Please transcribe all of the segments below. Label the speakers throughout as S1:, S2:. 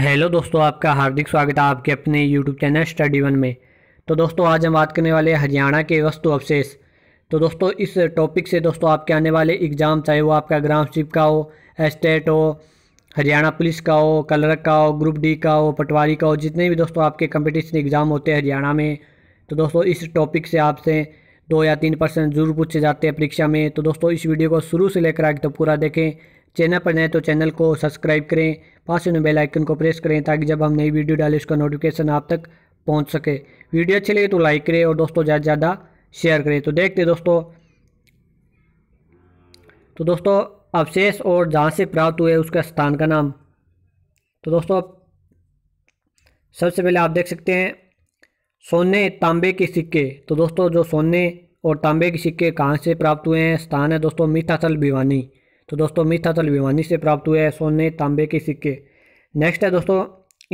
S1: hello दोस्तों आपका हार्दिक स्वागत है आपके अपने यूट्यूब चैनल स्टडी वन में तो दोस्तों आज हम बात करने वाले हरियाणा के वस्तु अवशेष तो दोस्तों इस टॉपिक से दोस्तों आपके आने वाले एग्ज़ाम चाहे वो आपका ग्राम शिप का हो एस्टेट हो हरियाणा पुलिस का हो कलरक का हो ग्रुप डी का हो पटवारी का हो जितने भी दोस्तों आपके कंपटीशन एग्ज़ाम होते हैं हरियाणा में तो दोस्तों इस टॉपिक से आपसे दो या तीन परसेंट जरूर पूछे जाते हैं परीक्षा में तो दोस्तों इस वीडियो को शुरू से लेकर आगे तो पूरा देखें चैनल पर नए तो चैनल को सब्सक्राइब करें पास में बेल आइकन को प्रेस करें ताकि जब हम नई वीडियो डालें उसका नोटिफिकेशन आप तक पहुंच सके वीडियो अच्छी लगे तो लाइक करें और दोस्तों ज़्यादा से ज़्यादा शेयर करें तो देखते दोस्तों तो दोस्तों अवशेष और जहाँ से प्राप्त हुए उसके स्थान का नाम तो दोस्तों सबसे पहले आप देख सकते हैं सोने तांबे के सिक्के तो दोस्तों जो सोने और तांबे के सिक्के कहाँ से प्राप्त हुए हैं स्थान है दोस्तों मीठाचल भिवानी तो दोस्तों मिथातल भिवानी से प्राप्त हुए हैं सोने तांबे के सिक्के नेक्स्ट है दोस्तों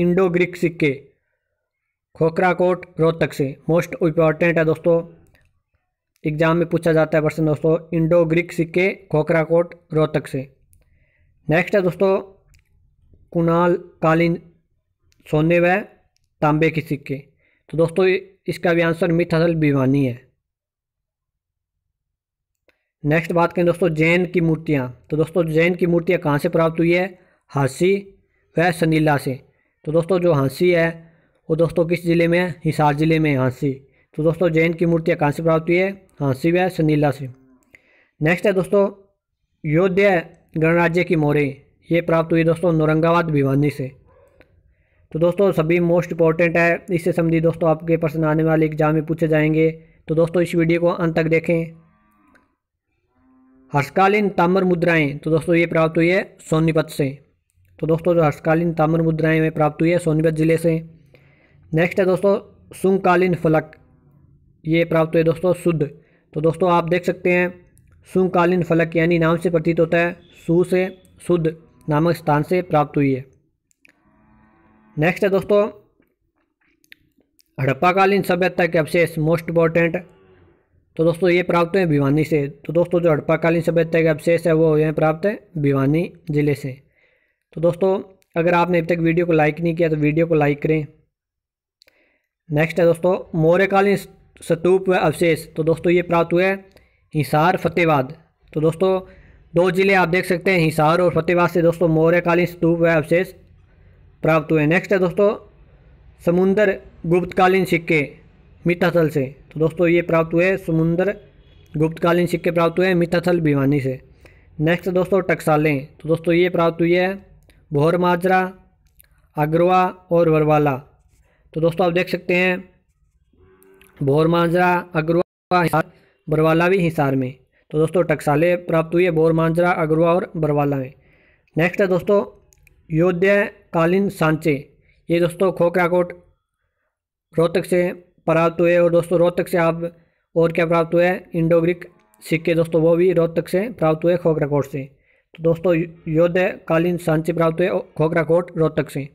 S1: इंडो ग्रीक सिक्के खोखरा कोट रोहतक से मोस्ट इम्पॉर्टेंट है दोस्तों एग्जाम में पूछा जाता है प्रश्न दोस्तों इंडो ग्रीक सिक्के खोखरा कोट रोहतक से नेक्स्ट है दोस्तों कुणाल कालीन सोने व तांबे के सिक्के तो दोस्तों इसका भी आंसर मिथाथल भिवानी है नेक्स्ट बात करें दोस्तों जैन की मूर्तियाँ तो दोस्तों जैन की मूर्तियाँ कहाँ से प्राप्त हुई है हांसी व सनीला से तो दोस्तों जो हाँसी है वो दोस्तों किस ज़िले में है हिसार ज़िले में हांसी तो दोस्तों जैन की मूर्तियाँ कहाँ से प्राप्त हुई है हाँसी व सनीला से नेक्स्ट है दोस्तों योध्या गणराज्य की मोरे ये प्राप्त हुई दोस्तों नौरंगाबाद भिवानी से तो दोस्तों सभी मोस्ट इंपॉर्टेंट है इससे संबंधित दोस्तों आपके प्रश्न आने वाले एग्जाम में पूछे जाएंगे तो दोस्तों इस वीडियो को अंत तक देखें हर्षकालीन ताम्र मुद्राएं तो दोस्तों ये प्राप्त हुई है सोनीपत से तो दोस्तों जो हर्षकालीन ताम्र मुद्राएं में प्राप्त हुई है सोनीपत ज़िले से नेक्स्ट है दोस्तों सुंगकालीन फलक ये प्राप्त हुए दोस्तों शुद्ध तो दोस्तों आप देख सकते हैं सुंगकालीन फलक यानी नाम से प्रतीत होता है सु से शुद्ध नामक स्थान से प्राप्त हुई है नेक्स्ट है दोस्तों हड़प्पाकालीन सभ्यता के अवशेष मोस्ट इंपॉर्टेंट तो दोस्तों ये प्राप्त हुए भिवानी से तो दोस्तों जो हड़प्पाकालीन सभ्यता के अवशेष है वो हुए प्राप्त है भिवानी ज़िले से तो दोस्तों अगर आपने अब तक वीडियो को लाइक नहीं किया तो वीडियो को लाइक करें नेक्स्ट है दोस्तों मौर्यकालीन स्तूप व अवशेष तो दोस्तों ये प्राप्त हुए हिसार फतेहबाद तो दोस्तों दो ज़िले आप देख सकते हैं हिसार और फतेहबाद से दोस्तों मौर्यकालीन स्तूप व अवशेष प्राप्त हुए नेक्स्ट है दोस्तों समुंदर गुप्तकालीन सिक्के मिथाथल से तो दोस्तों ये प्राप्त हुए समुंदर गुप्तकालीन सिक्के प्राप्त हुए मिथाथल भिवानी से नेक्स्ट दोस्तों टक्सालें तो दोस्तों ये प्राप्त हुई है भोर माजरा अग्रवा और वरवाला तो दोस्तों आप देख सकते हैं भोर मांजरा अग्रवा बरवाला भी हिसार में तो दोस्तों टक्साले प्राप्त हुई है भोर मांजरा अग्रवा और बरवाला में नेक्स्ट है दोस्तों योध्या कालीन सांचे ये दोस्तों खोखराकोट रोहतक से प्राप्त तो हुए और दोस्तों रोहतक से आप और क्या प्राप्त हुए इंडो ग्रीक सिक्के दोस्तों वो भी रोहतक से प्राप्त हुए खोखरा कोट से तो दोस्तों योद्धकालीन सांचे प्राप्त हुए खोखरा कोट रोहतक से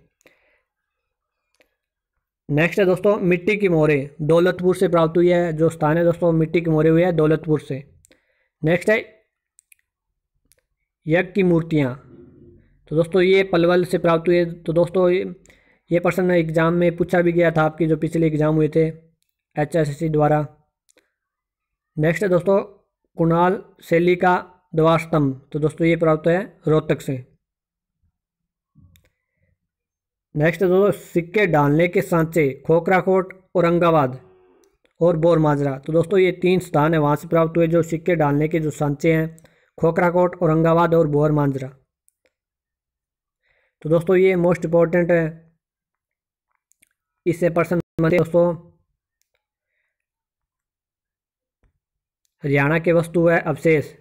S1: नेक्स्ट है दोस्तों मिट्टी की मोहरे दौलतपुर से प्राप्त हुई है जो स्थान है दोस्तों मिट्टी की मोहरे हुए हैं दौलतपुर से नेक्स्ट है यज्ञ की मूर्तियाँ तो दोस्तों ये पलवल से प्राप्त हुई है तो दोस्तों ये प्रश्न एग्ज़ाम में पूछा भी गया था आपके जो पिछले एग्ज़ाम हुए थे एच द्वारा नेक्स्ट है दोस्तों कुणाल शैली का स्तंभ तो दोस्तों ये प्राप्त है रोहतक से नेक्स्ट दोस्तों सिक्के डालने के सांचे खोखराकोट औरंगाबाद और बोरमाजरा तो दोस्तों ये तीन स्थान है वहाँ से प्राप्त हुए जो सिक्के डालने के जो सांचे हैं खोखराकोट औरंगाबाद और बोरमाजरा माजरा तो दोस्तों ये मोस्ट इम्पॉर्टेंट है इससे पर्सन बनते दोस्तों हरियाणा के वस्तु है अवशेष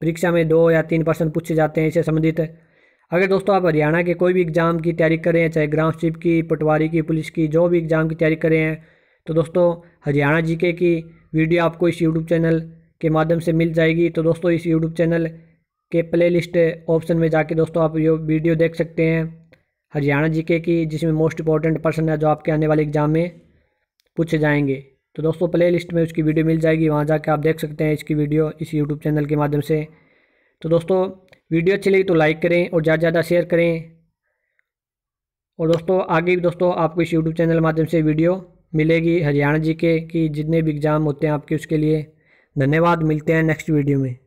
S1: परीक्षा में दो या तीन पर्सन पूछे जाते हैं इससे संबंधित अगर दोस्तों आप हरियाणा के कोई भी एग्ज़ाम की तैयारी कर रहे हैं चाहे ग्राम सचिव की पटवारी की पुलिस की जो भी एग्ज़ाम की तैयारी कर रहे हैं तो दोस्तों हरियाणा जीके की वीडियो आपको इस यूट्यूब चैनल के माध्यम से मिल जाएगी तो दोस्तों इस यूट्यूब चैनल के प्लेलिस्ट ऑप्शन में जाके दोस्तों आप ये वीडियो देख सकते हैं हरियाणा जीके की जिसमें मोस्ट इंपॉर्टेंट पर्सन है जो आपके आने वाले एग्जाम में पूछे जाएंगे तो दोस्तों प्ले लिस्ट में उसकी वीडियो मिल जाएगी वहाँ जाके आप देख सकते हैं इसकी वीडियो इस यूट्यूब चैनल के माध्यम से तो दोस्तों वीडियो अच्छी लगी तो लाइक करें और ज़्यादा ज़्यादा शेयर करें और दोस्तों आगे भी दोस्तों आपको इस यूट्यूब चैनल माध्यम से वीडियो मिलेगी हरियाणा जी के कि जितने भी एग्ज़ाम होते हैं आपके उसके लिए धन्यवाद मिलते हैं नेक्स्ट वीडियो में